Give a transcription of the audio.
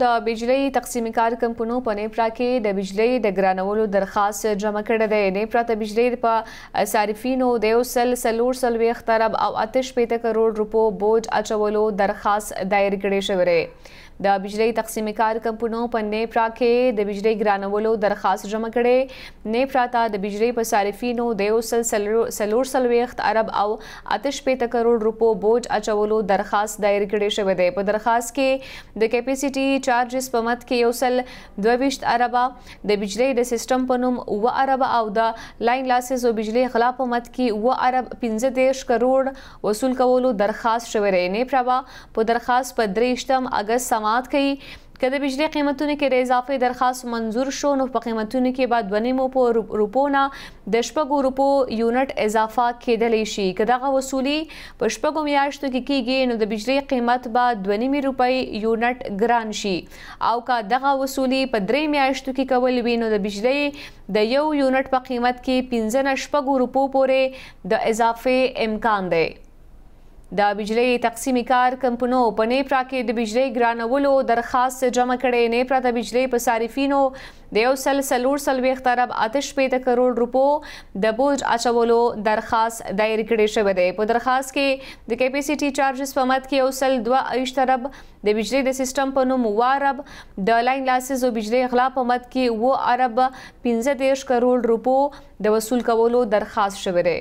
د بجلی تقسیم کار کمپنو په نیپرا کې د بجلی د ګرانولو درخواست جمع کړی دی نیپرا ته بجلی په صارفینو د یو سل سلور سلويخت ارب او اتش پېته کروڑ روپو بوج اچولو درخواست دایر کړی شوی دی د بجلی تقسیم کار کمپونو په نیپرا کې د بجلی ګرانولو درخواست جمع کړي نیپرا ته د بجلی په صارفینو د یو سل سلور سلويخت عرب او آتش پېته کروڑ روپو بوج اچولو درخواست دایر کړي شوی دی په درخواست کې د کیپیسيټي چارجز په مت کې یو سل 22 عرب د بجلی د سیستم په نوم و عرب او د لاین لاسز او بجلی غلا په مت کې و عرب 15 کروڑ وصول کولو درخواست شوی دی نیپرا په درخواست په 3 اگست سم اقدامات کوي که د بجلی قیمتونو کې د اضافه درخواست منظور شو نو په قیمتونو کې بعد بنیمو په روپونه د شپږو روپو یونټ اضافه کېدلې شي که دغه وصولي په شپږو میاشتو کې کیږي نو د بجلی قیمت به 2.5 روپۍ یونټ ګران شي او که دغه وصولي په درې میاشتو کې کول وي نو د بجلی د یو یونټ په قیمت کې 15 شپږو روپو پورې د اضافه امکان دی د بجلی تقسیم کار کمپنو په نیپرا کې د بجلی ګرانولو درخواست جمع کړي نیپرا د بجلی په صارفینو د یو سل سلور سلويخت عرب آتش پېته کروڑ روپو د بوج اچولو درخواست دایر کړي شوی دی په درخواست کې د کیپیسيټي چارجز په مت کې یو سل دوا ایشت عرب د بجلی د سیستم په نوم وارب د لاین لاسز او بجلی غلا په مت کې و عرب 15 کروڑ روپو د وصول کولو درخواست شوی دی